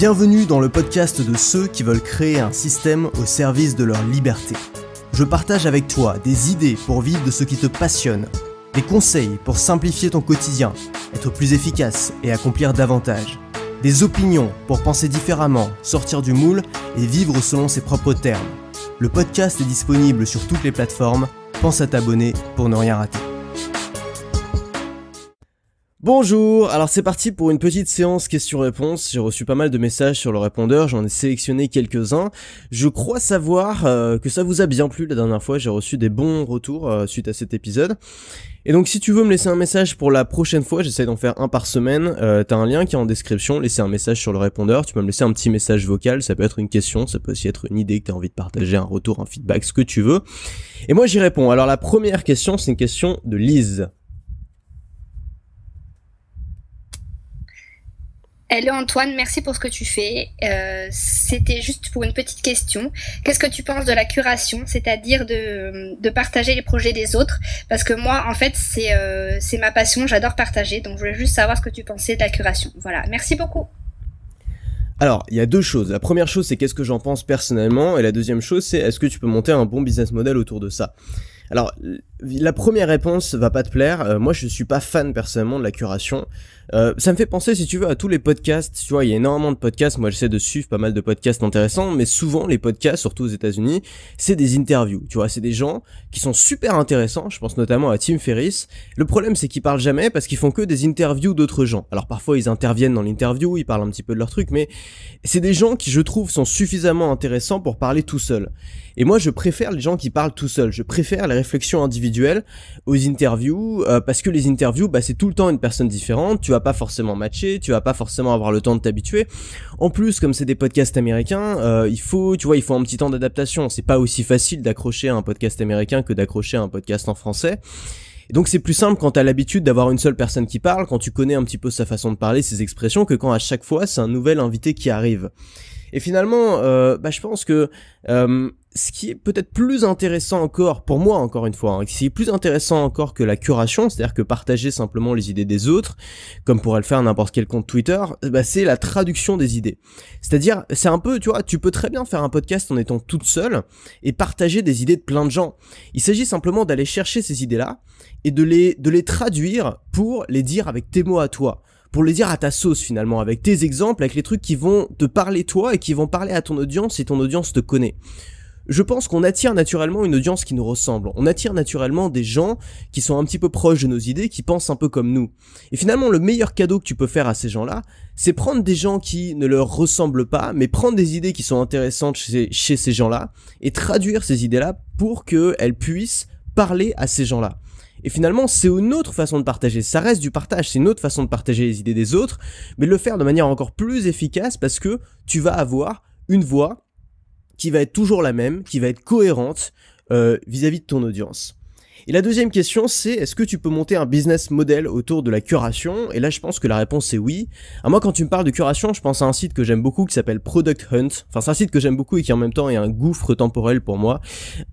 Bienvenue dans le podcast de ceux qui veulent créer un système au service de leur liberté. Je partage avec toi des idées pour vivre de ce qui te passionne, des conseils pour simplifier ton quotidien, être plus efficace et accomplir davantage, des opinions pour penser différemment, sortir du moule et vivre selon ses propres termes. Le podcast est disponible sur toutes les plateformes, pense à t'abonner pour ne rien rater. Bonjour, alors c'est parti pour une petite séance questions-réponses. J'ai reçu pas mal de messages sur le répondeur, j'en ai sélectionné quelques-uns. Je crois savoir euh, que ça vous a bien plu la dernière fois, j'ai reçu des bons retours euh, suite à cet épisode. Et donc si tu veux me laisser un message pour la prochaine fois, j'essaie d'en faire un par semaine, euh, t'as un lien qui est en description, laissez un message sur le répondeur, tu peux me laisser un petit message vocal, ça peut être une question, ça peut aussi être une idée que t'as envie de partager, un retour, un feedback, ce que tu veux. Et moi j'y réponds. Alors la première question, c'est une question de Lise. Hello Antoine, merci pour ce que tu fais. Euh, c'était juste pour une petite question. Qu'est-ce que tu penses de la curation, c'est-à-dire de, partager les projets des autres Parce que moi, en fait, euh, c'est ma passion, j'adore partager. Donc, je voulais juste savoir ce que tu pensais de la curation. Voilà, merci beaucoup. Alors, il y a deux choses. La première chose, c'est qu'est-ce que j'en pense personnellement. Et la deuxième chose, c'est est-ce que tu peux monter un bon business model autour de ça Alors, la première réponse va pas te plaire. Euh, moi, je ne suis pas fan personnellement de la curation. Euh, ça me fait penser, si tu veux, à tous les podcasts. Tu vois, il y a énormément de podcasts. Moi, j'essaie de suivre pas mal de podcasts intéressants, mais souvent, les podcasts, surtout aux États-Unis, c'est des interviews. Tu vois, c'est des gens qui sont super intéressants. Je pense notamment à Tim Ferriss. Le problème, c'est qu'ils parlent jamais parce qu'ils font que des interviews d'autres gens. Alors, parfois, ils interviennent dans l'interview, ils parlent un petit peu de leur truc, mais c'est des gens qui, je trouve, sont suffisamment intéressants pour parler tout seul. Et moi, je préfère les gens qui parlent tout seul. Je préfère les réflexions individuelles aux interviews euh, parce que les interviews, bah, c'est tout le temps une personne différente. Tu vois pas forcément matcher, tu vas pas forcément avoir le temps de t'habituer. En plus, comme c'est des podcasts américains, euh, il faut, tu vois, il faut un petit temps d'adaptation. C'est pas aussi facile d'accrocher un podcast américain que d'accrocher un podcast en français. donc c'est plus simple quand t'as l'habitude d'avoir une seule personne qui parle, quand tu connais un petit peu sa façon de parler, ses expressions, que quand à chaque fois c'est un nouvel invité qui arrive. Et finalement, euh, bah, je pense que euh, ce qui est peut-être plus intéressant encore, pour moi encore une fois, hein, c'est qui est plus intéressant encore que la curation, c'est-à-dire que partager simplement les idées des autres, comme pourrait le faire n'importe quel compte Twitter, eh ben, c'est la traduction des idées. C'est-à-dire, c'est un peu, tu vois, tu peux très bien faire un podcast en étant toute seule et partager des idées de plein de gens. Il s'agit simplement d'aller chercher ces idées-là et de les, de les traduire pour les dire avec tes mots à toi pour les dire à ta sauce finalement, avec tes exemples, avec les trucs qui vont te parler toi et qui vont parler à ton audience si ton audience te connaît je pense qu'on attire naturellement une audience qui nous ressemble. On attire naturellement des gens qui sont un petit peu proches de nos idées, qui pensent un peu comme nous. Et finalement, le meilleur cadeau que tu peux faire à ces gens-là, c'est prendre des gens qui ne leur ressemblent pas, mais prendre des idées qui sont intéressantes chez, ces gens-là et traduire ces idées-là pour qu'elles puissent parler à ces gens-là. Et finalement, c'est une autre façon de partager. Ça reste du partage, c'est une autre façon de partager les idées des autres, mais le faire de manière encore plus efficace parce que tu vas avoir une voix qui va être toujours la même, qui va être cohérente euh, vis-à-vis de ton audience. Et la deuxième question, c'est est-ce que tu peux monter un business model autour de la curation Et là, je pense que la réponse est oui. À ah, moi, quand tu me parles de curation, je pense à un site que j'aime beaucoup qui s'appelle Product Hunt. Enfin, c'est un site que j'aime beaucoup et qui en même temps est un gouffre temporel pour moi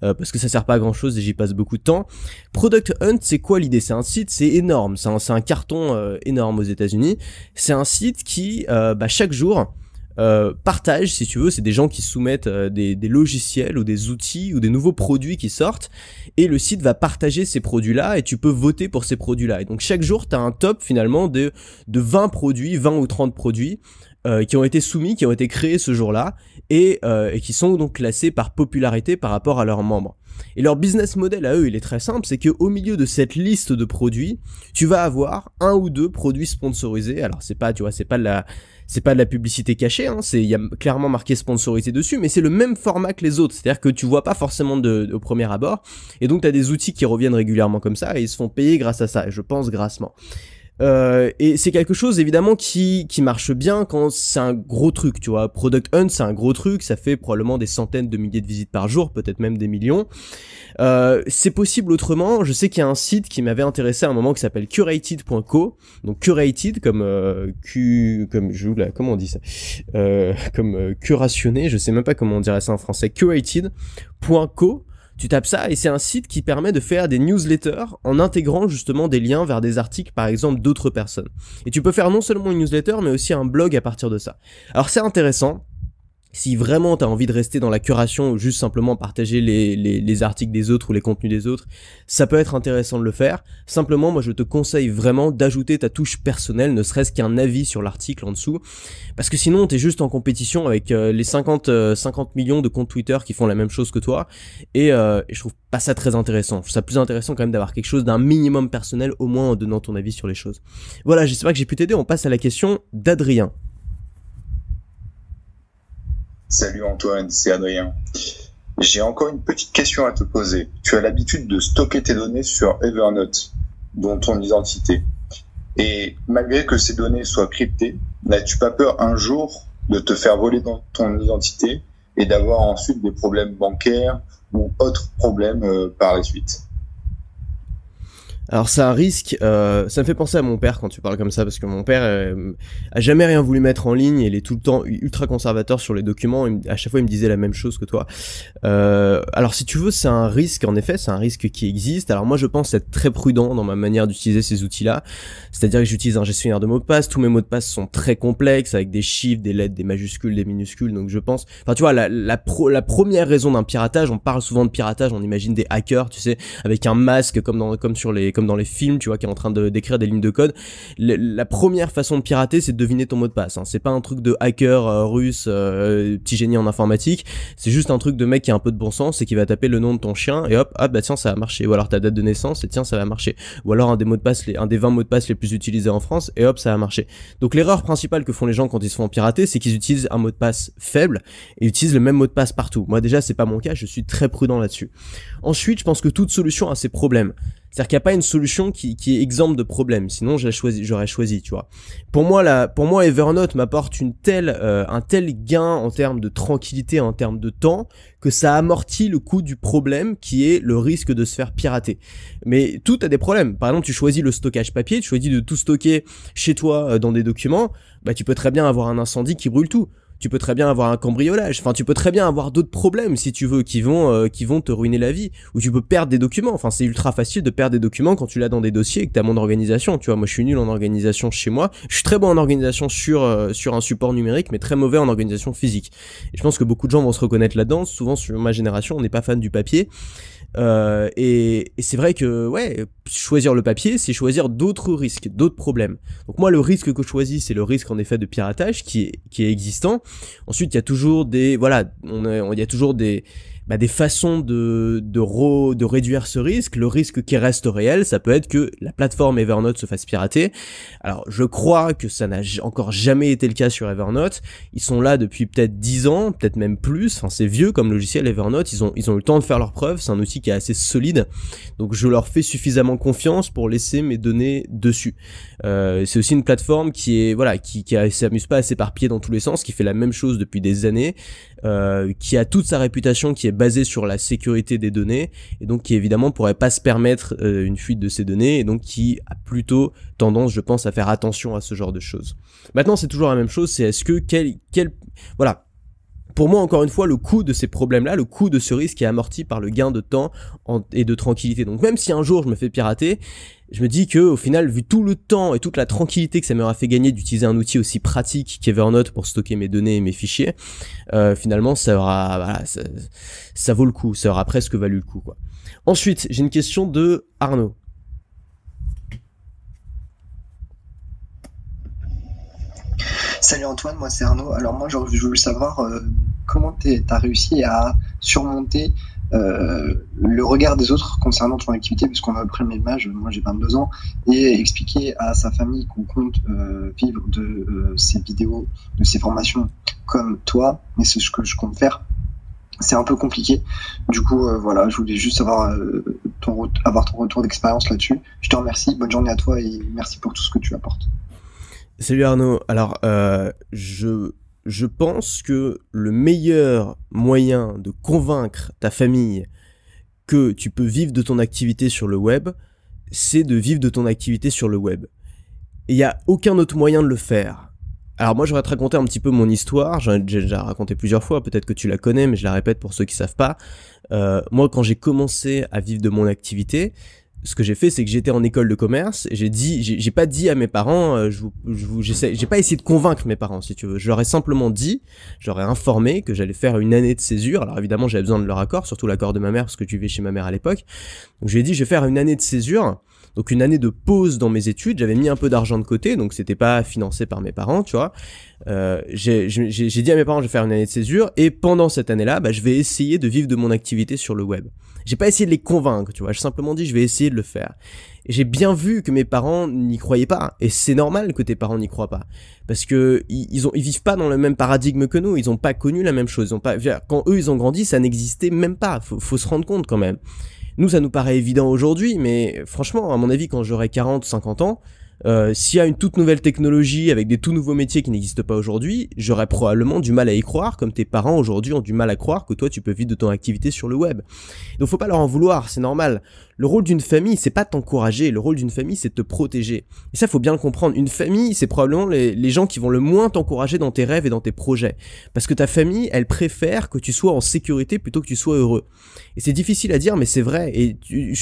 euh, parce que ça sert pas à grand chose et j'y passe beaucoup de temps. Product Hunt, c'est quoi l'idée C'est un site, c'est énorme. C'est un, carton euh, énorme aux États-Unis. C'est un site qui, bah, chaque jour euh, Partage, si tu veux, c'est des gens qui soumettent euh, des, logiciels ou des outils ou des nouveaux produits qui sortent, et le site va partager ces produits-là, et tu peux voter pour ces produits-là. Et donc chaque jour, tu as un top finalement de, de 20 produits, 20 ou 30 produits, euh, qui ont été soumis, qui ont été créés ce jour-là, et, qui sont donc classés par popularité par rapport à leurs membres. Et leur business model à eux, il est très simple, c'est qu'au milieu de cette liste de produits, tu vas avoir un ou deux produits sponsorisés. Alors c'est pas, tu vois, c'est pas de la, c'est pas de la publicité cachée, hein, c'est il y a clairement marqué sponsorisé dessus, mais c'est le même format que les autres, c'est-à-dire que tu vois pas forcément de, au premier abord, et donc t'as des outils qui reviennent régulièrement comme ça et ils se font payer grâce à ça, et je pense grassement. Euh, et c'est quelque chose évidemment qui, qui marche bien quand c'est un gros truc, tu vois. Product Hunt, c'est un gros truc, ça fait probablement des centaines de milliers de visites par jour, peut-être même des millions. Euh, c'est possible autrement, je sais qu'il y a un site qui m'avait intéressé à un moment qui s'appelle curated.co, donc curated comme euh, comme je la comment on dit ça, euh, comme curationné, je sais même pas comment on dirait ça en français, curated.co tu tapes ça et c'est un site qui permet de faire des newsletters en intégrant justement des liens vers des articles par exemple d'autres personnes. Et tu peux faire non seulement une newsletter mais aussi un blog à partir de ça. Alors c'est intéressant, si vraiment t'as envie de rester dans la curation ou juste simplement partager les, les, articles des autres ou les contenus des autres, ça peut être intéressant de le faire. Simplement, moi je te conseille vraiment d'ajouter ta touche personnelle, ne serait-ce qu'un avis sur l'article en dessous. Parce que sinon, t'es juste en compétition avec euh, les 50, 50 euh, millions de comptes Twitter qui font la même chose que toi. Euh, et, je trouve pas ça très intéressant. Je trouve ça plus intéressant quand même d'avoir quelque chose d'un minimum personnel, au moins en donnant ton avis sur les choses. Voilà, j'espère que j'ai pu t'aider. On passe à la question d'Adrien. Salut Antoine, c'est Adrien. J'ai encore une petite question à te poser. Tu as l'habitude de stocker tes données sur Evernote, dont ton identité. Et malgré que ces données soient cryptées, n'as-tu pas peur un jour de te faire voler dans ton identité et d'avoir ensuite des problèmes bancaires ou autres problèmes euh, par la suite alors c'est un risque, euh, ça me fait penser à mon père quand tu parles comme ça, parce que mon père euh, a jamais rien voulu mettre en ligne, il est tout le temps ultra conservateur sur les documents, à chaque fois il me disait la même chose que toi. Euh, alors si tu veux, c'est un risque, en effet, c'est un risque qui existe, alors moi je pense être très prudent dans ma manière d'utiliser ces outils-là, c'est-à-dire que j'utilise un gestionnaire de mots de passe, tous mes mots de passe sont très complexes, avec des chiffres, des lettres, des majuscules, des minuscules, donc je pense... Enfin tu vois, la, la, la première raison d'un piratage, on parle souvent de piratage, on imagine des hackers, tu sais, avec un masque comme, dans, comme sur les comme dans les films, tu vois, qui est en train de, d'écrire des lignes de code. la première façon de pirater, c'est de deviner ton mot de passe. Hein. C'est pas un truc de hacker euh, russe, euh, petit génie en informatique. C'est juste un truc de mec qui a un peu de bon sens et qui va taper le nom de ton chien et hop, hop, ah bah tiens, ça va marché. Ou alors ta date de naissance et tiens, ça va marcher. Ou alors un des mots de passe, un des 20 mots de passe les plus utilisés en France et hop, ça va marché. Donc l'erreur principale que font les gens quand ils se font pirater, c'est qu'ils utilisent un mot de passe faible et utilisent le même mot de passe partout. Moi déjà, c'est pas mon cas, je suis très prudent là-dessus. Ensuite, je pense que toute solution à ces problèmes. C'est-à-dire qu'il n'y a pas une solution qui, qui est exempte de problème, sinon j'aurais choisi, choisi, tu vois. Pour moi, la, pour moi Evernote m'apporte euh, un tel gain en termes de tranquillité, en termes de temps, que ça amortit le coût du problème qui est le risque de se faire pirater. Mais tout a des problèmes. Par exemple, tu choisis le stockage papier, tu choisis de tout stocker chez toi euh, dans des documents, bah tu peux très bien avoir un incendie qui brûle tout tu peux très bien avoir un cambriolage, enfin tu peux très bien avoir d'autres problèmes si tu veux qui vont euh, qui vont te ruiner la vie ou tu peux perdre des documents. Enfin c'est ultra facile de perdre des documents quand tu l'as dans des dossiers et que tu as moins d'organisation, tu vois. Moi je suis nul en organisation chez moi, je suis très bon en organisation sur euh, sur un support numérique mais très mauvais en organisation physique. Et je pense que beaucoup de gens vont se reconnaître là-dedans, souvent sur ma génération, on n'est pas fan du papier. Euh, et, c'est vrai que ouais, choisir le papier, c'est choisir d'autres risques, d'autres problèmes. Donc moi, le risque que je choisis, c'est le risque en effet de piratage qui est, qui est existant. Ensuite, il y a toujours des voilà, on il y a toujours des bah, des façons de, de, réduire ce risque. Le risque qui reste réel, ça peut être que la plateforme Evernote se fasse pirater. Alors je crois que ça n'a encore jamais été le cas sur Evernote. Ils sont là depuis peut-être 10 ans, peut-être même plus. Enfin, c'est vieux comme logiciel Evernote. Ils ont, ils ont eu le temps de faire leurs preuves. C'est un outil qui est assez solide. Donc je leur fais suffisamment confiance pour laisser mes données dessus. Euh, c'est aussi une plateforme qui est voilà qui, qui s'amuse pas à s'éparpiller dans tous les sens, qui fait la même chose depuis des années. Euh, qui a toute sa réputation qui est basée sur la sécurité des données et donc qui évidemment pourrait pas se permettre euh, une fuite de ces données et donc qui a plutôt tendance, je pense, à faire attention à ce genre de choses. Maintenant, c'est toujours la même chose, c'est est-ce que quel, quel, voilà, pour moi, encore une fois, le coût de ces problèmes-là, le coût de ce risque est amorti par le gain de temps et de tranquillité. Donc même si un jour je me fais pirater, je me dis que au final, vu tout le temps et toute la tranquillité que ça m'aura fait gagner d'utiliser un outil aussi pratique qu'Evernote pour stocker mes données et mes fichiers, euh, finalement, ça aura, ça, vaut le coup, ça aura presque valu le coup. Quoi. Ensuite, j'ai une question de Arnaud. Salut Antoine, moi c'est Arnaud. Alors moi je voulais savoir euh, comment tu as réussi à surmonter euh, le regard des autres concernant ton activité, puisqu'on a pris le même âge, moi j'ai 22 ans, et expliquer à sa famille qu'on compte euh, vivre de ces vidéos, de ces formations comme toi, mais c'est ce que je compte faire. C'est un peu compliqué. Du coup, voilà, je voulais juste avoir, ton, avoir ton retour d'expérience là-dessus. Je te remercie. Bonne journée à toi et merci pour tout ce que tu apportes. Salut Arnaud. Alors, euh, je, je pense que le meilleur moyen de convaincre ta famille que tu peux vivre de ton activité sur le web, c'est de vivre de ton activité sur le web. Il n'y a aucun autre moyen de le faire. Alors moi, je vais te raconter un petit peu mon histoire. J'en ai déjà raconté plusieurs fois. Peut-être que tu la connais, mais je la répète pour ceux qui ne savent pas. Euh, moi, quand j'ai commencé à vivre de mon activité, ce que j'ai fait, c'est que j'étais en école de commerce. J'ai dit, j'ai pas dit à mes parents, euh, je, je j'ai pas essayé de convaincre mes parents, si tu veux. J'aurais simplement dit, j'aurais informé que j'allais faire une année de césure. Alors évidemment, j'avais besoin de leur accord, surtout l'accord de ma mère, parce que tu vivais chez ma mère à l'époque. Donc j'ai dit, je vais faire une année de césure. Donc une année de pause dans mes études, j'avais mis un peu d'argent de côté, donc c'était pas financé par mes parents, tu vois. Euh, j'ai dit à mes parents, je vais faire une année de césure, et pendant cette année-là, bah, je vais essayer de vivre de mon activité sur le web. J'ai pas essayé de les convaincre, tu vois. J'ai simplement dit, je vais essayer de le faire. j'ai bien vu que mes parents n'y croyaient pas. Et c'est normal que tes parents n'y croient pas. Parce que ils, ont, ils vivent pas dans le même paradigme que nous. Ils ont pas connu la même chose. pas, quand eux, ils ont grandi, ça n'existait même pas. Faut, faut se rendre compte quand même. Nous, ça nous paraît évident aujourd'hui, mais franchement, à mon avis, quand j'aurai 40, 50 ans, euh, s'il y a une toute nouvelle technologie avec des tout nouveaux métiers qui n'existent pas aujourd'hui, j'aurais probablement du mal à y croire, comme tes parents aujourd'hui ont du mal à croire que toi tu peux vivre de ton activité sur le web. Donc faut pas leur en vouloir, c'est normal. Le rôle d'une famille, c'est pas t'encourager, le rôle d'une famille, c'est de te protéger. Et ça, faut bien le comprendre. Une famille, c'est probablement les, les gens qui vont le moins t'encourager dans tes rêves et dans tes projets. Parce que ta famille, elle préfère que tu sois en sécurité plutôt que tu sois heureux. Et c'est difficile à dire, mais c'est vrai. Et tu,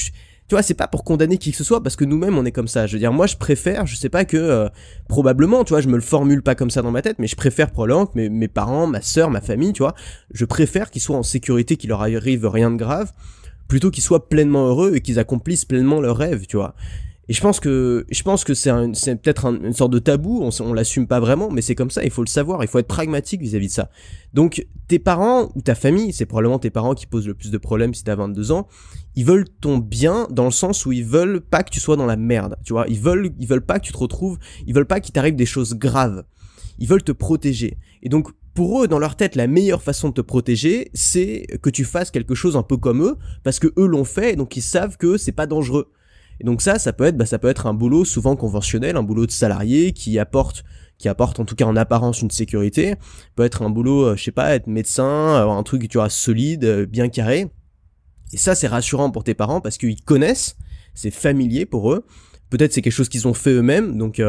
tu vois, c'est pas pour condamner qui que ce soit parce que nous-mêmes on est comme ça. Je veux dire, moi je préfère, je sais pas que euh, probablement, tu vois, je me le formule pas comme ça dans ma tête, mais je préfère probablement que mes, mes parents, ma sœur, ma famille, tu vois, je préfère qu'ils soient en sécurité, qu'il leur arrive rien de grave, plutôt qu'ils soient pleinement heureux et qu'ils accomplissent pleinement leurs rêves, tu vois. Et je pense que je pense que c'est peut-être une sorte de tabou, on, on l'assume pas vraiment, mais c'est comme ça, il faut le savoir, il faut être pragmatique vis-à-vis de ça. Donc tes parents ou ta famille, c'est probablement tes parents qui posent le plus de problèmes si t'as 22 ans, ils veulent ton bien dans le sens où ils veulent pas que tu sois dans la merde, tu vois, ils veulent ils veulent pas que tu te retrouves, ils veulent pas qu'il t'arrive des choses graves. Ils veulent te protéger. Et donc pour eux, dans leur tête, la meilleure façon de te protéger, c'est que tu fasses quelque chose un peu comme eux, parce que eux l'ont fait, et donc ils savent que c'est pas dangereux. Et donc ça, ça peut être, bah, ça peut être un boulot souvent conventionnel, un boulot de salarié qui apporte, qui apporte en tout cas en apparence une sécurité. peut être un boulot, euh, je sais pas, être médecin, avoir euh, un truc que tu auras solide, euh, bien carré. Et ça, c'est rassurant pour tes parents parce qu'ils connaissent, c'est familier pour eux. Peut-être c'est quelque chose qu'ils ont fait eux-mêmes, donc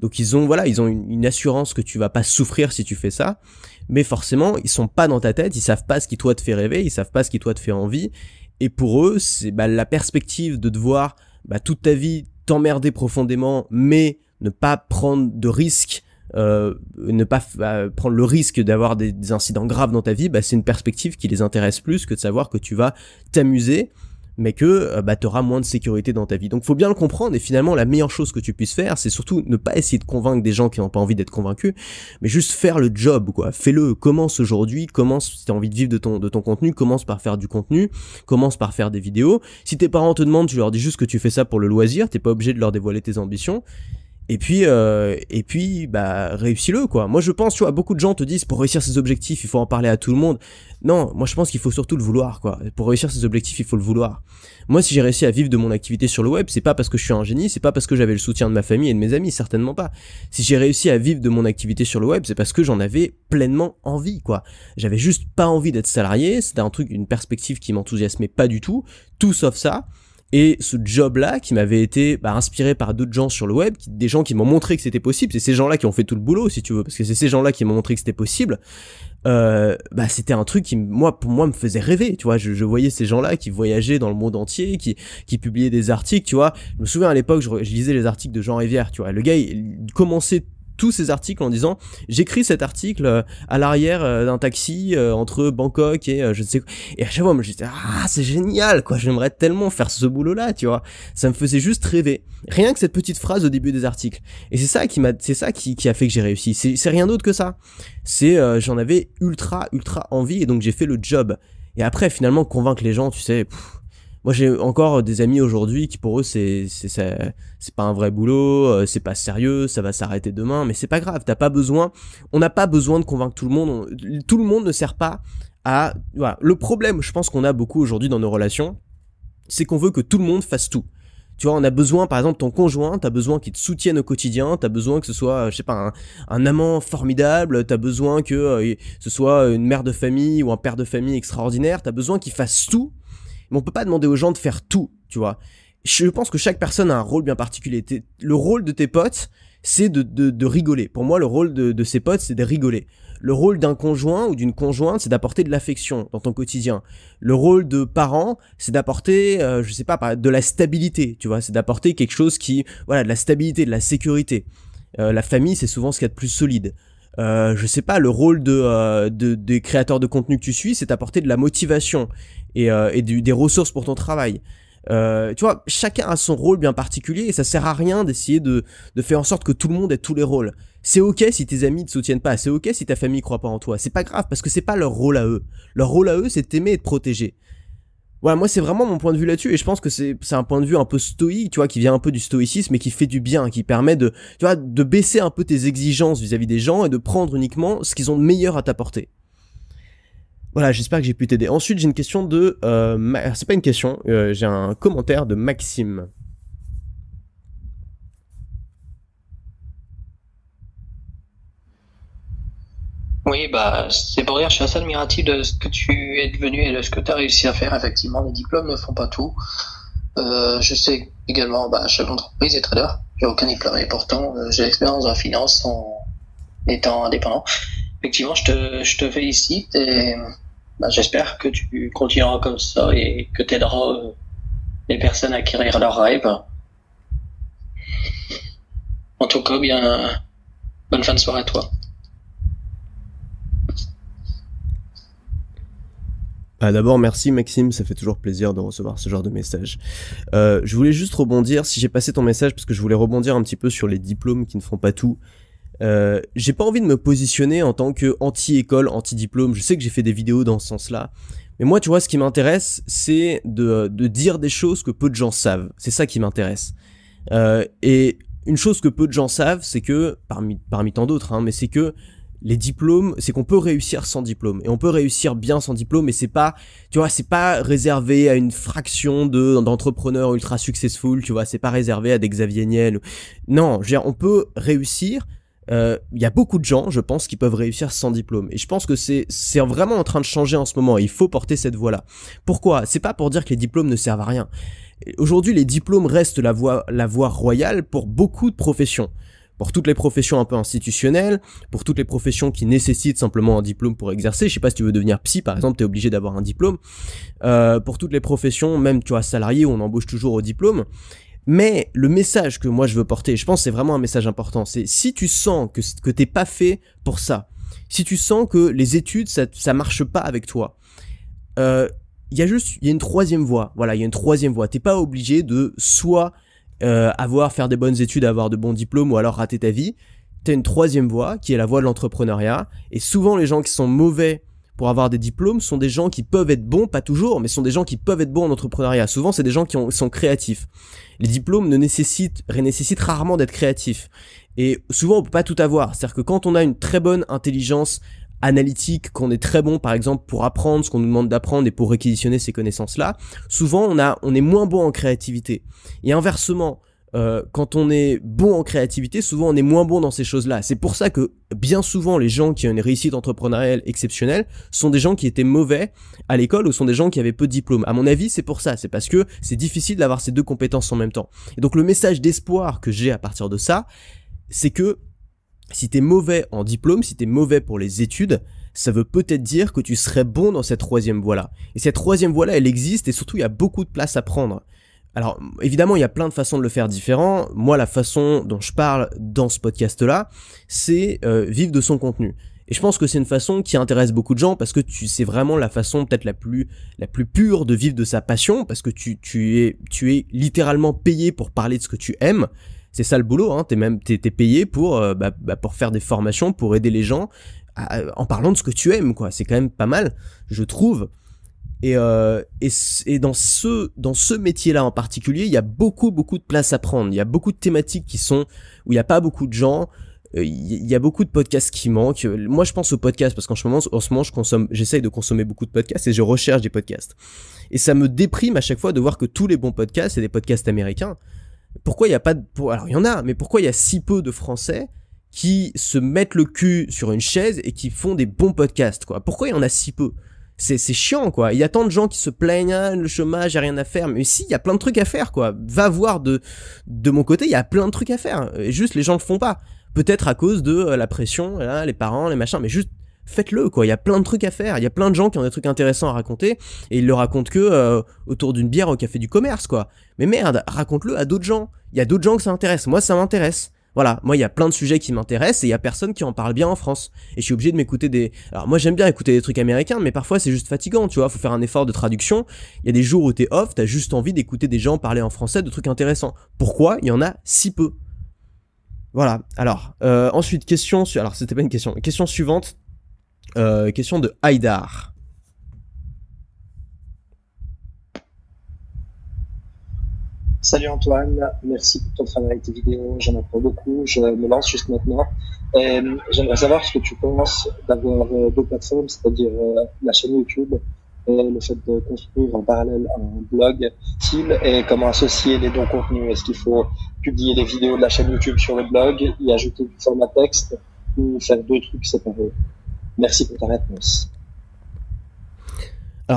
donc ils ont voilà, ils ont une, assurance que tu vas pas souffrir si tu fais ça. Mais forcément, ils sont pas dans ta tête, ils savent pas ce qui toi te fait rêver, ils savent pas ce qui toi te fait envie. Et pour eux, c'est bah, la perspective de devoir bah, toute ta vie t'emmerder profondément, mais ne pas prendre de risques, euh, ne pas euh, prendre le risque d'avoir des, des, incidents graves dans ta vie, bah, c'est une perspective qui les intéresse plus que de savoir que tu vas t'amuser mais que euh, bah, tu auras moins de sécurité dans ta vie. Donc faut bien le comprendre, et finalement la meilleure chose que tu puisses faire, c'est surtout ne pas essayer de convaincre des gens qui n'ont pas envie d'être convaincus, mais juste faire le job, quoi. Fais-le, commence aujourd'hui, commence si tu as envie de vivre de ton, de ton contenu, commence par faire du contenu, commence par faire des vidéos. Si tes parents te demandent, tu leur dis juste que tu fais ça pour le loisir, t'es pas obligé de leur dévoiler tes ambitions. Et puis, euh, et puis, bah, réussis-le, quoi. Moi, je pense, tu vois, beaucoup de gens te disent, pour réussir ses objectifs, il faut en parler à tout le monde. Non, moi, je pense qu'il faut surtout le vouloir, quoi. Pour réussir ses objectifs, il faut le vouloir. Moi, si j'ai réussi à vivre de mon activité sur le web, c'est pas parce que je suis un génie, c'est pas parce que j'avais le soutien de ma famille et de mes amis, certainement pas. Si j'ai réussi à vivre de mon activité sur le web, c'est parce que j'en avais pleinement envie, quoi. J'avais juste pas envie d'être salarié, c'était un truc, une perspective qui m'enthousiasmait pas du tout, tout sauf ça. Et ce job-là, qui m'avait été bah, inspiré par d'autres gens sur le web, des gens qui m'ont montré que c'était possible, c'est ces gens-là qui ont fait tout le boulot, si tu veux, parce que c'est ces gens-là qui m'ont montré que c'était possible. Euh, bah c'était un truc qui moi pour moi me faisait rêver tu vois je, voyais ces gens là qui voyageaient dans le monde entier qui qui publiaient des articles tu vois je me souviens à l'époque je, lisais les articles de Jean Rivière tu vois le gars il commençait tous ces articles en disant j'écris cet article euh, à l'arrière euh, d'un taxi euh, entre Bangkok et je ne sais quoi. Et à chaque fois, moi, j'étais ah c'est génial quoi, j'aimerais tellement faire ce boulot-là, tu vois. Ça me faisait juste rêver. Rien que cette petite phrase au début des articles. Et c'est ça qui m'a, c'est ça qui, qui a fait que j'ai réussi. C'est rien d'autre que ça. C'est j'en avais ultra ultra envie et donc j'ai fait le job. Et après finalement convaincre les gens, tu sais. Moi, j'ai encore des amis aujourd'hui qui pour eux c'est c'est c'est pas un vrai boulot, euh, c'est pas sérieux, ça va s'arrêter demain, mais c'est pas grave. T'as pas besoin. On n'a pas besoin de convaincre tout le monde. tout le monde ne sert pas à. Le problème, je pense qu'on a beaucoup aujourd'hui dans nos relations, c'est qu'on veut que tout le monde fasse tout. Tu vois, on a besoin, par exemple, ton conjoint, t'as besoin qu'il te soutienne au quotidien, t'as besoin que ce soit, euh, je sais pas, un, amant formidable, t'as besoin que euh, ce soit une mère de famille ou un père de famille extraordinaire, t'as besoin qu'il fasse tout mais on peut pas demander aux gens de faire tout, tu vois. Je pense que chaque personne a un rôle bien particulier. Le rôle de tes potes, c'est de, rigoler. Pour moi, le rôle de, ses potes, c'est de rigoler. Le rôle d'un conjoint ou d'une conjointe, c'est d'apporter de l'affection dans ton quotidien. Le rôle de parent, c'est d'apporter, je euh, je sais pas, de la stabilité, tu vois, c'est d'apporter quelque chose qui, voilà, de la stabilité, de la sécurité. Euh, la famille, c'est souvent ce qu'il y a de plus solide. Je euh, je sais pas, le rôle de, des créateurs de contenu que tu suis, c'est d'apporter de la motivation et, euh, des ressources pour ton travail. Euh, tu vois, chacun a son rôle bien particulier et ça sert à rien d'essayer de, faire en sorte que tout le monde ait tous les rôles. C'est ok si tes amis ne te soutiennent pas, c'est ok si ta famille croit pas en toi, c'est pas grave parce que c'est pas leur rôle à eux. Leur rôle à eux, c'est t'aimer et te protéger. Voilà, moi c'est vraiment mon point de vue là-dessus et je pense que c'est un point de vue un peu stoïque, tu vois, qui vient un peu du stoïcisme et qui fait du bien, qui permet de, baisser un peu tes exigences vis-à-vis -vis des gens et de prendre uniquement ce qu'ils ont de meilleur à t'apporter. Voilà, j'espère que j'ai pu t'aider. Ensuite, j'ai une question de... Euh, ah, c'est pas une question, euh, j'ai un commentaire de Maxime. Oui, bah, c'est pour dire, je suis assez admiratif de ce que tu es devenu et de ce que tu as réussi à faire. Effectivement, les diplômes ne font pas tout. Euh, je sais également, bah, chef d'entreprise et trader. J'ai aucun diplôme et pourtant, j'ai l'expérience en finance en étant indépendant. Effectivement, je te, je te félicite et bah, j'espère que tu continueras comme ça et que tu aideras euh, les personnes à acquérir leur rêve. En tout cas, bien, bonne fin de soirée à toi. Bah, d'abord, merci Maxime, ça fait toujours plaisir de recevoir ce genre de message. Euh, je voulais juste rebondir, si j'ai passé ton message, parce que je voulais rebondir un petit peu sur les diplômes qui ne font pas tout. Euh, j'ai pas envie de me positionner en tant que anti-école, anti-diplôme. Je sais que j'ai fait des vidéos dans ce sens-là. Mais moi, tu vois, ce qui m'intéresse, c'est de, de, dire des choses que peu de gens savent. C'est ça qui m'intéresse. Euh, et une chose que peu de gens savent, c'est que, parmi, parmi tant d'autres, hein, mais c'est que les diplômes, c'est qu'on peut réussir sans diplôme. Et on peut réussir bien sans diplôme, mais c'est pas, tu vois, c'est pas réservé à une fraction de, d'entrepreneurs ultra successful, tu vois, c'est pas réservé à des Xavier Niel. Non, on peut réussir il euh, y a beaucoup de gens, je pense, qui peuvent réussir sans diplôme. Et je pense que c'est vraiment en train de changer en ce moment. il faut porter cette voie-là. Pourquoi C'est pas pour dire que les diplômes ne servent à rien. Aujourd'hui, les diplômes restent la voie, la royale pour beaucoup de professions. Pour toutes les professions un peu institutionnelles, pour toutes les professions qui nécessitent simplement un diplôme pour exercer. Je sais pas si tu veux devenir psy, par exemple, tu es obligé d'avoir un diplôme. Euh, pour toutes les professions, même tu vois, salarié, on embauche toujours au diplôme. Mais le message que moi je veux porter, je pense c'est vraiment un message important, c'est si tu sens que, que t'es pas fait pour ça, si tu sens que les études, ça, ça marche pas avec toi, euh, il y a juste, il y a une troisième voie, voilà, il y a une troisième voie, t'es pas obligé de soit euh, avoir, faire des bonnes études, avoir de bons diplômes ou alors rater ta vie, t'as une troisième voie qui est la voie de l'entrepreneuriat, et souvent les gens qui sont mauvais pour avoir des diplômes sont des gens qui peuvent être bons, pas toujours, mais sont des gens qui peuvent être bons en entrepreneuriat. Souvent, c'est des gens qui sont créatifs. Les diplômes ne nécessitent, nécessitent rarement d'être créatifs. Et souvent, on peut pas tout avoir. C'est-à-dire que quand on a une très bonne intelligence analytique, qu'on est très bon par exemple pour apprendre ce qu'on nous demande d'apprendre et pour réquisitionner ces connaissances-là, souvent on est moins bon en créativité. Et inversement, euh, quand on est bon en créativité, souvent on est moins bon dans ces choses-là. C'est pour ça que bien souvent les gens qui ont une réussite entrepreneuriale exceptionnelle sont des gens qui étaient mauvais à l'école ou sont des gens qui avaient peu de diplômes. À mon avis, c'est pour ça. C'est parce que c'est difficile d'avoir ces deux compétences en même temps. Et donc le message d'espoir que j'ai à partir de ça, c'est que si t'es mauvais en diplôme, si t'es mauvais pour les études, ça veut peut-être dire que tu serais bon dans cette troisième voie-là. Et cette troisième voie-là, elle existe et surtout, il y a beaucoup de place à prendre. Alors évidemment, il y a plein de façons de le faire différent. Moi, la façon dont je parle dans ce podcast-là, c'est euh, vivre de son contenu. Et je pense que c'est une façon qui intéresse beaucoup de gens parce que tu c'est vraiment la façon peut-être la plus la plus pure de vivre de sa passion parce que tu tu es tu es littéralement payé pour parler de ce que tu aimes. C'est ça le boulot, hein. T'es même t'es, payé pour euh, bah, bah, pour faire des formations, pour aider les gens en parlant de ce que tu aimes, quoi. C'est quand même pas mal, je trouve. Et, euh, et, dans ce, dans ce métier-là en particulier, il y a beaucoup, beaucoup de place à prendre. Il y a beaucoup de thématiques qui sont où il n'y a pas beaucoup de gens. Euh, il y a beaucoup de podcasts qui manquent. Moi, je pense aux podcasts parce qu'en ce moment, en consomme, j'essaye de consommer beaucoup de podcasts et je recherche des podcasts. Et ça me déprime à chaque fois de voir que tous les bons podcasts, c'est des podcasts américains. Pourquoi il n'y a pas de, alors il y en a, mais pourquoi il y a si peu de français qui se mettent le cul sur une chaise et qui font des bons podcasts, quoi? Pourquoi il y en a si peu? c'est chiant quoi. Il y a tant de gens qui se plaignent, ah, le chômage, n'y a rien à faire. Mais si, il y a plein de trucs à faire quoi. Va voir de de mon côté, il y a plein de trucs à faire. Et juste les gens le font pas. Peut-être à cause de euh, la pression, hein, les parents, les machins. Mais juste faites-le quoi. Il y a plein de trucs à faire. Il y a plein de gens qui ont des trucs intéressants à raconter et ils le racontent que euh, autour d'une bière au café du commerce quoi. Mais merde, raconte-le à d'autres gens. Il y a d'autres gens que ça intéresse. Moi, ça m'intéresse. Voilà, moi il y a plein de sujets qui m'intéressent et il y a personne qui en parle bien en France. Et je suis obligé de m'écouter des. Alors moi j'aime bien écouter des trucs américains, mais parfois c'est juste fatigant, tu vois. Faut faire un effort de traduction. Il y a des jours où t'es off, t'as juste envie d'écouter des gens parler en français de trucs intéressants. Pourquoi il y en a si peu Voilà. Alors euh, ensuite question. Su... Alors c'était pas une question. Question suivante. Euh, question de Haïdar. Salut Antoine, merci pour ton travail, tes vidéos, j'en apprends beaucoup, je me lance juste maintenant. Euh, j'aimerais savoir ce que tu penses d'avoir euh, deux plateformes, c'est-à-dire euh, la chaîne YouTube et le fait de construire en parallèle un blog style et comment associer les deux contenus. Est-ce qu'il faut publier les vidéos de la chaîne YouTube sur le blog, y ajouter du format texte ou faire deux trucs séparés Merci pour ta réponse.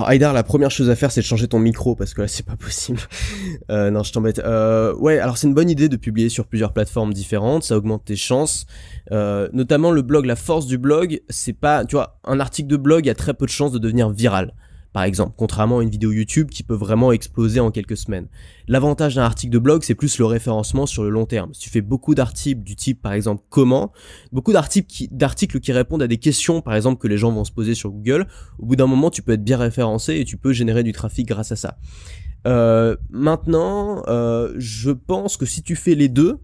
Alors la première chose à faire, c'est de changer ton micro parce que là, c'est pas possible. euh, non, je t'embête. Euh, ouais, alors c'est une bonne idée de publier sur plusieurs plateformes différentes, ça augmente tes chances. Euh, notamment le blog, la force du blog, c'est pas, tu vois, un article de blog a très peu de chances de devenir viral par exemple, contrairement à une vidéo YouTube qui peut vraiment exploser en quelques semaines. L'avantage d'un article de blog, c'est plus le référencement sur le long terme. Si tu fais beaucoup d'articles du type, par exemple, comment, beaucoup d'articles qui, d'articles qui répondent à des questions, par exemple, que les gens vont se poser sur Google, au bout d'un moment, tu peux être bien référencé et tu peux générer du trafic grâce à ça. Euh, maintenant, euh, je pense que si tu fais les deux,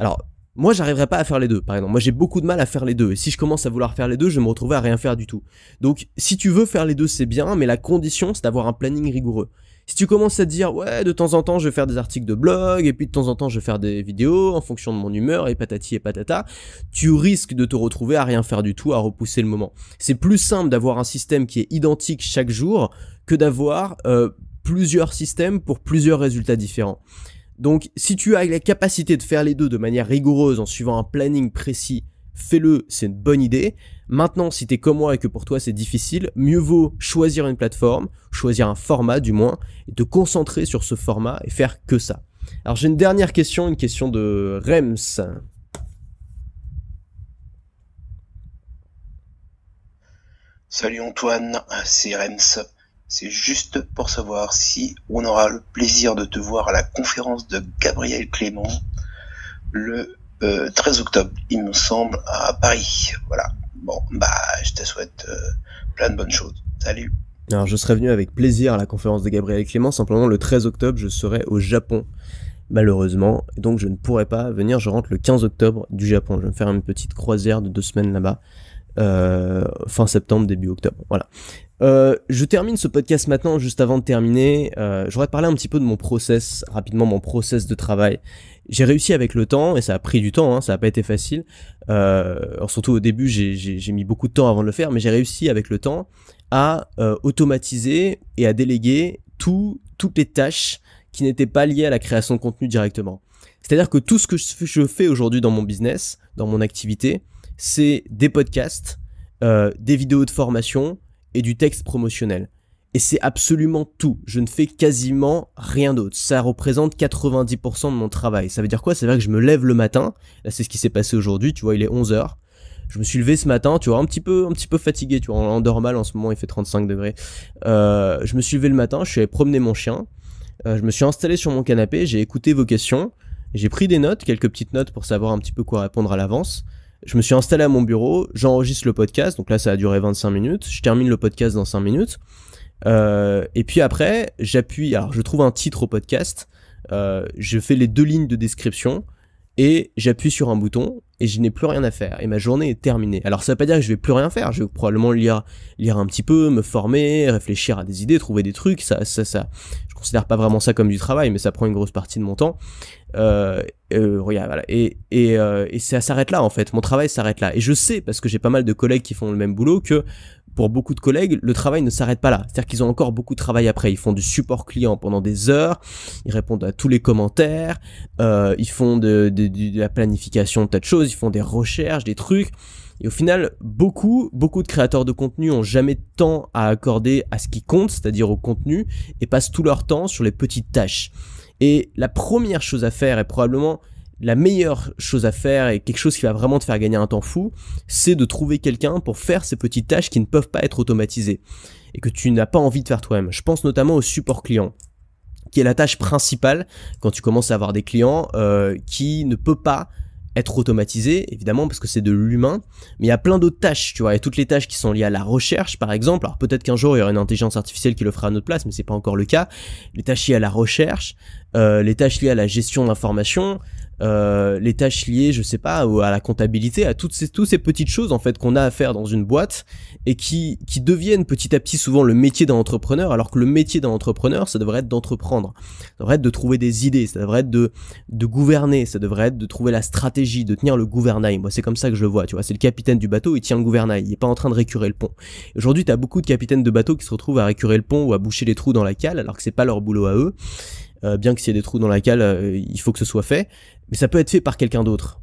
alors moi, j'arriverai pas à faire les deux, par exemple. Moi, j'ai beaucoup de mal à faire les deux. Et si je commence à vouloir faire les deux, je me retrouver à rien faire du tout. Donc, si tu veux faire les deux, c'est bien, mais la condition, c'est d'avoir un planning rigoureux. Si tu commences à te dire, ouais, de temps en temps, je vais faire des articles de blog, et puis de temps en temps, je vais faire des vidéos en fonction de mon humeur, et patati et patata, tu risques de te retrouver à rien faire du tout, à repousser le moment. C'est plus simple d'avoir un système qui est identique chaque jour que d'avoir euh, plusieurs systèmes pour plusieurs résultats différents. Donc si tu as la capacité de faire les deux de manière rigoureuse en suivant un planning précis, fais-le, c'est une bonne idée. Maintenant, si t'es comme moi et que pour toi c'est difficile, mieux vaut choisir une plateforme, choisir un format du moins, et te concentrer sur ce format et faire que ça. Alors j'ai une dernière question, une question de Rems. Salut Antoine, c'est Rems. C'est juste pour savoir si on aura le plaisir de te voir à la conférence de Gabriel Clément le 13 euh, octobre, il me semble, à Paris. Voilà. Bon, bah, je te souhaite euh, plein de bonnes choses. Salut. Alors, je serai venu avec plaisir à la conférence de Gabriel Clément. Simplement, le 13 octobre, je serai au Japon, malheureusement. Donc, je ne pourrai pas venir. Je rentre le 15 octobre du Japon. Je vais me faire une petite croisière de deux semaines là-bas. Euh, fin septembre, début octobre. Voilà. Euh, je termine ce podcast maintenant, juste avant de terminer. Euh, J'aurais parlé un petit peu de mon process, rapidement mon process de travail. J'ai réussi avec le temps, et ça a pris du temps, hein, ça n'a pas été facile. Euh, surtout au début, j'ai mis beaucoup de temps avant de le faire, mais j'ai réussi avec le temps à euh, automatiser et à déléguer toutes les tâches qui n'étaient pas liées à la création de contenu directement. C'est-à-dire que tout ce que je fais aujourd'hui dans mon business, dans mon activité, c'est des podcasts, euh, des vidéos de formation, et du texte promotionnel. Et c'est absolument tout. Je ne fais quasiment rien d'autre. Ça représente 90% de mon travail. Ça veut dire quoi Ça veut dire que je me lève le matin. Là, c'est ce qui s'est passé aujourd'hui. Tu vois, il est 11h. Je me suis levé ce matin, tu vois, un petit peu, un petit peu fatigué. Tu vois, en normal, en ce moment, il fait 35 degrés. Euh, je me suis levé le matin, je suis allé promener mon chien. Euh, je me suis installé sur mon canapé, j'ai écouté vos questions. J'ai pris des notes, quelques petites notes pour savoir un petit peu quoi répondre à l'avance je me suis installé à mon bureau, j'enregistre le podcast, donc là ça a duré 25 minutes, je termine le podcast dans 5 minutes, euh, et puis après j'appuie, alors je trouve un titre au podcast, euh, je fais les deux lignes de description, et j'appuie sur un bouton, et je n'ai plus rien à faire, et ma journée est terminée. Alors ça ne veut pas dire que je vais plus rien faire, je vais probablement lire, lire un petit peu, me former, réfléchir à des idées, trouver des trucs, ça, ça, ça, je considère pas vraiment ça comme du travail, mais ça prend une grosse partie de mon temps, euh, euh, regarde, voilà. Et, et, euh, et ça s'arrête là, en fait. Mon travail s'arrête là. Et je sais, parce que j'ai pas mal de collègues qui font le même boulot, que pour beaucoup de collègues, le travail ne s'arrête pas là. C'est-à-dire qu'ils ont encore beaucoup de travail après. Ils font du support client pendant des heures, ils répondent à tous les commentaires, euh, ils font de, la planification, de tas de choses, ils font des recherches, des trucs. Et au final, beaucoup, beaucoup de créateurs de contenu ont jamais de temps à accorder à ce qui compte, c'est-à-dire au contenu, et passent tout leur temps sur les petites tâches. Et la première chose à faire, et probablement la meilleure chose à faire, et quelque chose qui va vraiment te faire gagner un temps fou, c'est de trouver quelqu'un pour faire ces petites tâches qui ne peuvent pas être automatisées, et que tu n'as pas envie de faire toi-même. Je pense notamment au support client qui est la tâche principale quand tu commences à avoir des clients euh, qui ne peut pas être automatisé, évidemment, parce que c'est de l'humain. Mais il y a plein d'autres tâches, tu vois. Il y a toutes les tâches qui sont liées à la recherche, par exemple. Alors peut-être qu'un jour, il y aura une intelligence artificielle qui le fera à notre place, mais c'est pas encore le cas. Les tâches liées à la recherche, euh, les tâches liées à la gestion d'informations, euh, les tâches liées, je sais pas, à la comptabilité, à toutes ces, toutes ces petites choses en fait qu'on a à faire dans une boîte et qui, qui deviennent petit à petit souvent le métier d'un entrepreneur, alors que le métier d'un entrepreneur, ça devrait être d'entreprendre, ça devrait être de trouver des idées, ça devrait être de, de gouverner, ça devrait être de trouver la stratégie, de tenir le gouvernail. Moi, c'est comme ça que je le vois, tu vois, c'est le capitaine du bateau, il tient le gouvernail, il est pas en train de récurer le pont. Aujourd'hui, tu as beaucoup de capitaines de bateaux qui se retrouvent à récurer le pont ou à boucher les trous dans la cale, alors que c'est pas leur boulot à eux. Euh, bien que s'il y ait des trous dans la cale, euh, il faut que ce soit fait, mais ça peut être fait par quelqu'un d'autre.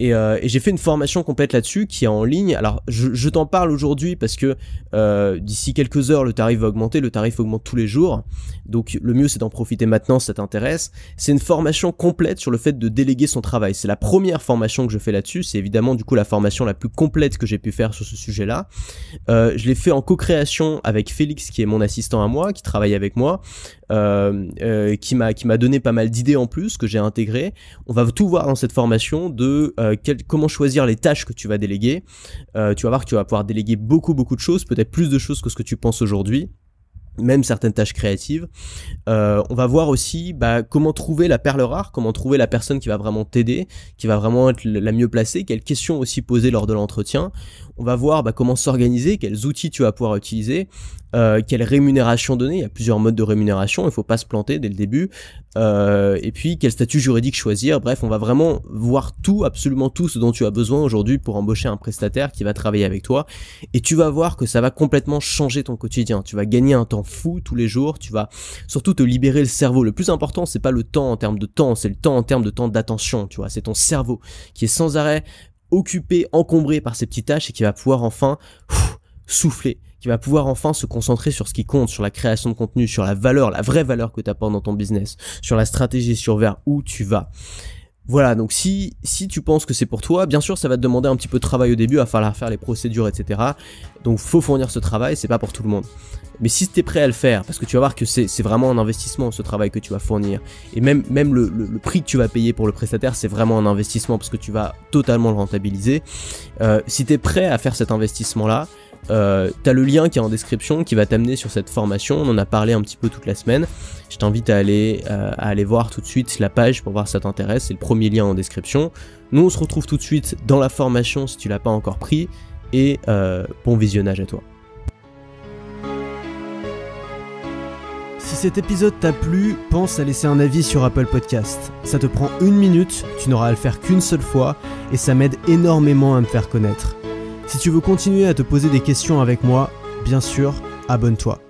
Et, euh, j'ai fait une formation complète là-dessus qui est en ligne. Alors, je, t'en parle aujourd'hui parce que d'ici quelques heures, le tarif va augmenter. Le tarif augmente tous les jours. Donc, le mieux, c'est d'en profiter maintenant si ça t'intéresse. C'est une formation complète sur le fait de déléguer son travail. C'est la première formation que je fais là-dessus. C'est évidemment, du coup, la formation la plus complète que j'ai pu faire sur ce sujet-là. je l'ai fait en co-création avec Félix, qui est mon assistant à moi, qui travaille avec moi. Euh, euh, qui m'a donné pas mal d'idées en plus que j'ai intégrées. On va tout voir dans cette formation de euh, comment choisir les tâches que tu vas déléguer. tu vas voir que tu vas pouvoir déléguer beaucoup beaucoup de choses, peut-être plus de choses que ce que tu penses aujourd'hui même certaines tâches créatives. Euh, on va voir aussi bah, comment trouver la perle rare, comment trouver la personne qui va vraiment t'aider, qui va vraiment être la mieux placée, quelles questions aussi poser lors de l'entretien. On va voir bah, comment s'organiser, quels outils tu vas pouvoir utiliser, euh, quelle rémunération donner. Il y a plusieurs modes de rémunération, il ne faut pas se planter dès le début. Euh, et puis quel statut juridique choisir. Bref, on va vraiment voir tout, absolument tout ce dont tu as besoin aujourd'hui pour embaucher un prestataire qui va travailler avec toi. Et tu vas voir que ça va complètement changer ton quotidien. Tu vas gagner un temps fou tous les jours. Tu vas surtout te libérer le cerveau. Le plus important, c'est pas le temps en termes de temps, c'est le temps en termes de temps d'attention. Tu vois, c'est ton cerveau qui est sans arrêt occupé, encombré par ces petites tâches et qui va pouvoir enfin souffler tu vas pouvoir enfin se concentrer sur ce qui compte, sur la création de contenu, sur la valeur, la vraie valeur que tu apportes dans ton business, sur la stratégie, sur vers où tu vas. Voilà, donc si, tu penses que c'est pour toi, bien sûr ça va te demander un petit peu de travail au début, à falloir faire les procédures, etc. Donc faut fournir ce travail, c'est pas pour tout le monde. Mais si tu es prêt à le faire, parce que tu vas voir que c'est vraiment un investissement ce travail que tu vas fournir, et même, même le, prix que tu vas payer pour le prestataire, c'est vraiment un investissement parce que tu vas totalement le rentabiliser. Euh, si tu es prêt à faire cet investissement-là, euh, t'as le lien qui est en description qui va t'amener sur cette formation. On en a parlé un petit peu toute la semaine. Je t'invite euh, à aller voir tout de suite la page pour voir si ça t'intéresse. C'est le premier lien en description. Nous on se retrouve tout de suite dans la formation si tu l'as pas encore pris et euh, bon visionnage à toi. Si cet épisode t'a plu, pense à laisser un avis sur Apple Podcast. Ça te prend une minute, tu n'auras à le faire qu'une seule fois et ça m'aide énormément à me faire connaître. Si tu veux continuer à te poser des questions avec moi, bien sûr, abonne-toi.